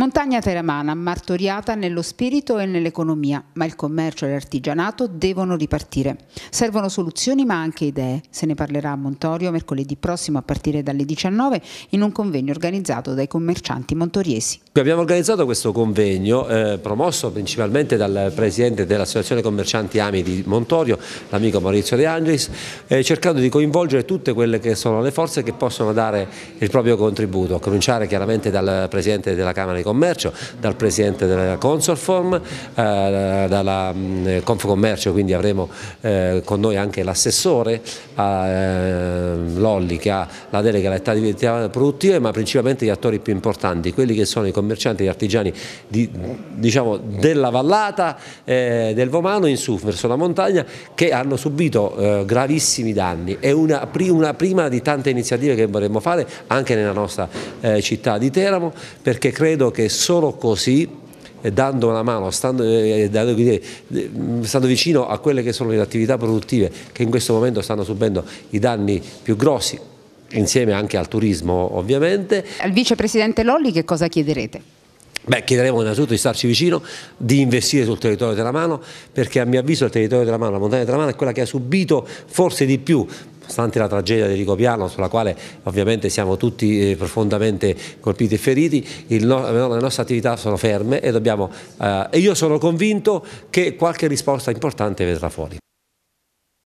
Montagna Teramana, martoriata nello spirito e nell'economia, ma il commercio e l'artigianato devono ripartire. Servono soluzioni ma anche idee. Se ne parlerà a Montorio mercoledì prossimo a partire dalle 19 in un convegno organizzato dai commercianti montoriesi. Abbiamo organizzato questo convegno eh, promosso principalmente dal presidente dell'Associazione Commercianti Ami di Montorio, l'amico Maurizio De Angelis, eh, cercando di coinvolgere tutte quelle che sono le forze che possono dare il proprio contributo, a cominciare chiaramente dal presidente della Camera di commercio, dal presidente della Consorform, eh, dalla mm, Confcommercio, quindi avremo eh, con noi anche l'assessore a eh, Lolli che ha la delega all'attività produttive ma principalmente gli attori più importanti, quelli che sono i commercianti e gli artigiani di, diciamo, della vallata eh, del Vomano in su verso la montagna che hanno subito eh, gravissimi danni. È una, una, prima di tante iniziative che vorremmo fare anche nella nostra eh, città di Teramo perché credo che solo così dando una mano, stando, eh, eh, eh, mm, stando, vicino a quelle che sono le attività produttive che in questo momento stanno subendo i danni più grossi, insieme anche al turismo ovviamente. Al vicepresidente Lolli che cosa chiederete? Beh, chiederemo innanzitutto di starci vicino, di investire sul territorio della mano, perché a mio avviso il territorio della mano, la montagna della mano è quella che ha subito forse di più nonostante la tragedia di Rigopiano, sulla quale ovviamente siamo tutti eh, profondamente colpiti e feriti, no, le nostre attività sono ferme e, dobbiamo, eh, e io sono convinto che qualche risposta importante vedrà fuori.